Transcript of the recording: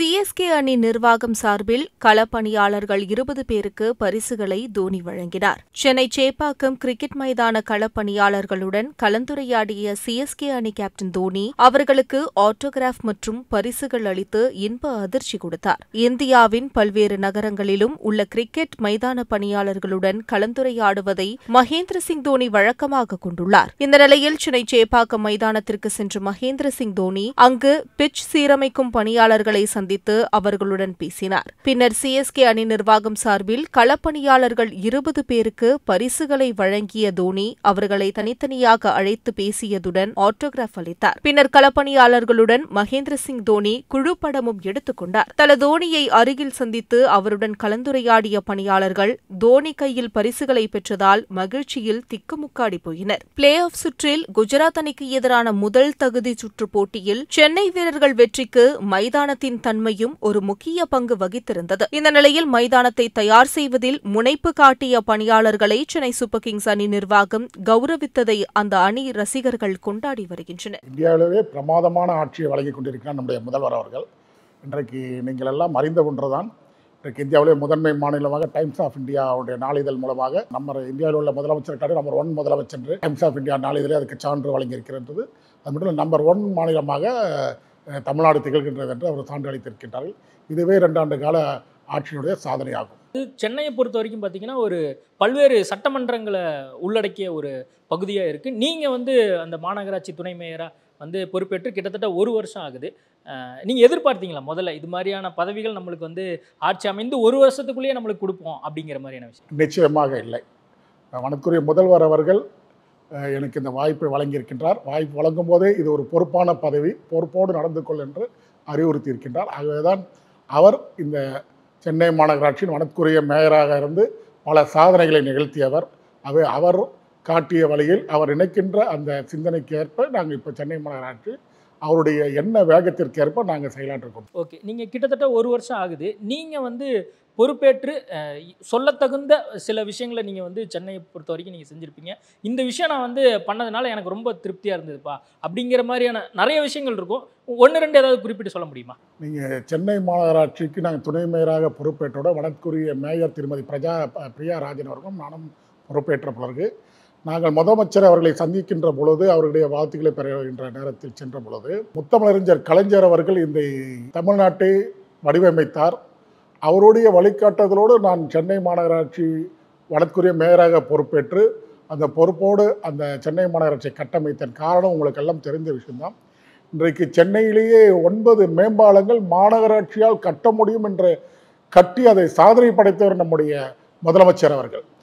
CSK அணி நிர்வாகம் சார்பில் களப்பணியாளர்கள் இருபது பேருக்கு பரிசுகளை தோனி வழங்கினார் சென்னை சேப்பாக்கம் கிரிக்கெட் மைதான களப்பணியாளர்களுடன் கலந்துரையாடிய சிஎஸ்கே அணி கேப்டன் தோனி அவர்களுக்கு ஆட்டோகிராஃப் மற்றும் பரிசுகள் அளித்து இன்ப அதிர்ச்சி கொடுத்தார் இந்தியாவின் பல்வேறு நகரங்களிலும் உள்ள கிரிக்கெட் மைதான பணியாளர்களுடன் கலந்துரையாடுவதை மகேந்திர சிங் தோனி வழக்கமாக கொண்டுள்ளார் இந்த நிலையில் சென்னை சேப்பாக்கம் மைதானத்திற்கு சென்ற மகேந்திர சிங் தோனி அங்கு பிட்ச் சீரமைக்கும் பணியாளர்களை சந்தித்து சந்தித்து அவர்களுடன் பேசினார் பின்னர் சிஎஸ்கே அணி நிர்வாகம் சார்பில் களப்பணியாளர்கள் இருபது பேருக்கு பரிசுகளை வழங்கிய தோனி அவர்களை தனித்தனியாக அழைத்து பேசியதுடன் ஆட்டோகிராஃப் அளித்தார் பின்னர் களப்பணியாளர்களுடன் மகேந்திர சிங் தோனி குழு படமும் எடுத்துக் கொண்டார் தல தோனியை அருகில் சந்தித்து அவருடன் கலந்துரையாடிய பணியாளர்கள் தோனி கையில் பரிசுகளை பெற்றதால் மகிழ்ச்சியில் திக்குமுக்காடி போயினர் பிளே ஆஃப் சுற்றில் குஜராத் அணிக்கு எதிரான முதல் தகுதி சுற்று போட்டியில் சென்னை வீரர்கள் வெற்றிக்கு மைதானத்தின் தன் தன்மையும் ஒரு முக்கிய பங்கு வகித்திருந்தது இந்த நிலையில் மைதானத்தை தயார் செய்வதில் முனைப்பு காட்டிய பணியாளர்களை சென்னை சூப்பர் கிங்ஸ் அணி நிர்வாகம் கௌரவித்ததை அந்த அணி ரசிகர்கள் கொண்டாடி வருகின்றனர் இந்தியாவிலே பிரமாதமான ஆட்சியை வழங்கி கொண்டிருக்கிறார் நம்முடைய முதல்வர் அவர்கள் இன்றைக்கு நீங்கள் எல்லாம் அறிந்த ஒன்றுதான் இன்றைக்கு இந்தியாவிலே முதன்மை மாநிலமாக டைம்ஸ் ஆஃப் இந்தியாவுடைய நாளிதழ் மூலமாக நம்ம இந்தியாவில் உள்ள முதலமைச்சர் காட்டி நம்பர் ஒன் முதலமைச்சர் டைம்ஸ் ஆஃப் இந்தியா நாளிதழே அதுக்கு சான்று வழங்கியிருக்கிறது அது மட்டும் நம்பர் ஒன் மாநிலமாக தமிழ்நாடு திகழ்கின்றது என்று அவர் சான்று அளித்திருக்கின்றார்கள் இதுவே ரெண்டாண்டு கால ஆட்சியினுடைய சாதனையாகும் சென்னையை பொறுத்த வரைக்கும் பார்த்தீங்கன்னா ஒரு பல்வேறு சட்டமன்றங்களை உள்ளடக்கிய ஒரு பகுதியாக இருக்குது நீங்கள் வந்து அந்த மாநகராட்சி துணை மேயராக வந்து பொறுப்பேற்று கிட்டத்தட்ட ஒரு வருஷம் ஆகுது நீங்கள் எதிர்பார்த்தீங்களா முதல்ல இது மாதிரியான பதவிகள் நம்மளுக்கு வந்து ஆட்சி அமைந்து ஒரு வருஷத்துக்குள்ளேயே நம்மளுக்கு கொடுப்போம் அப்படிங்கிற மாதிரியான விஷயம் நிச்சயமாக இல்லை வனத்துறை முதல்வர் அவர்கள் எனக்கு இந்த வாய்ப்பை வழங்கியிருக்கின்றார் வாய்ப்பு வழங்கும் போதே இது ஒரு பொறுப்பான பதவி பொறுப்போடு நடந்து கொள் என்று அறிவுறுத்தி இருக்கின்றார் ஆகவேதான் அவர் இந்த சென்னை மாநகராட்சியின் வனத்துக்குரிய மேயராக இருந்து பல சாதனைகளை நிகழ்த்தியவர் அவை அவர் காட்டிய வழியில் அவர் நினைக்கின்ற அந்த சிந்தனைக்கு ஏற்ப நாங்கள் இப்போ சென்னை மாநகராட்சி அவருடைய என்ன வேகத்திற்கேற்ப நாங்கள் செயலாற்றிருக்கோம் ஓகே நீங்கள் கிட்டத்தட்ட ஒரு வருஷம் ஆகுது நீங்கள் வந்து பொறுப்பேற்று சொல்லத்தகுந்த சில விஷயங்களை நீங்கள் வந்து சென்னையை பொறுத்த வரைக்கும் நீங்கள் செஞ்சுருப்பீங்க இந்த விஷயம் நான் வந்து பண்ணதுனால எனக்கு ரொம்ப திருப்தியாக இருந்ததுப்பா அப்படிங்கிற மாதிரியான நிறைய விஷயங்கள் இருக்கும் ஒன்று ரெண்டு ஏதாவது குறிப்பிட்டு சொல்ல முடியுமா நீங்கள் சென்னை மாநகராட்சிக்கு நாங்கள் துணை மேயராக பொறுப்பேற்றோட வடக்குரிய மேயர் திருமதி பிரஜா பிரியா ராஜன் அவர்களும் நானும் பொறுப்பேற்ற பிறகு நாங்கள் முதலமைச்சர் அவர்களை சந்திக்கின்ற பொழுது அவருடைய வாழ்த்துக்களை பெறுகின்ற நேரத்தில் சென்ற பொழுது முத்தமிழறிஞர் கலைஞர் அவர்கள் இந்த தமிழ்நாட்டை வடிவமைத்தார் அவருடைய வழிகாட்டுதலோடு நான் சென்னை மாநகராட்சி வழக்குரிய மேயராக பொறுப்பேற்று அந்த பொறுப்போடு அந்த சென்னை மாநகராட்சியை கட்டமைத்தன் காரணம் உங்களுக்கு எல்லாம் தெரிந்த விஷயம்தான் இன்றைக்கு சென்னையிலேயே ஒன்பது மேம்பாலங்கள் மாநகராட்சியால் கட்ட முடியும் என்று கட்டி அதை சாதனை படைத்தவர் நம்முடைய முதலமைச்சர் அவர்கள்